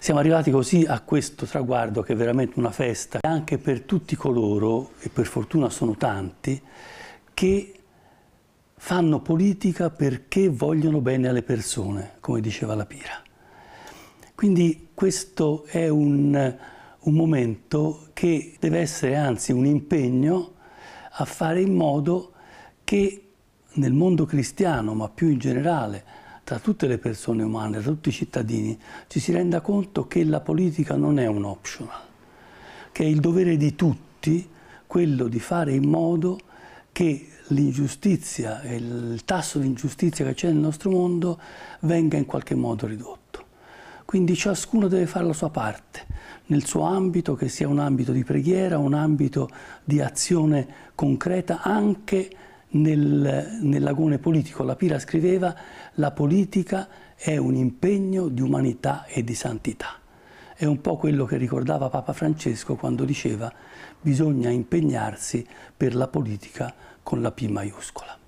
Siamo arrivati così a questo traguardo che è veramente una festa, anche per tutti coloro, e per fortuna sono tanti, che fanno politica perché vogliono bene alle persone, come diceva la Pira. Quindi questo è un, un momento che deve essere anzi un impegno a fare in modo che nel mondo cristiano, ma più in generale, tra tutte le persone umane, tra tutti i cittadini, ci si renda conto che la politica non è un optional, che è il dovere di tutti quello di fare in modo che l'ingiustizia, e il tasso di ingiustizia che c'è nel nostro mondo venga in qualche modo ridotto. Quindi ciascuno deve fare la sua parte, nel suo ambito, che sia un ambito di preghiera, un ambito di azione concreta anche nel, nell'agone politico la Pira scriveva la politica è un impegno di umanità e di santità. È un po' quello che ricordava Papa Francesco quando diceva bisogna impegnarsi per la politica con la P maiuscola.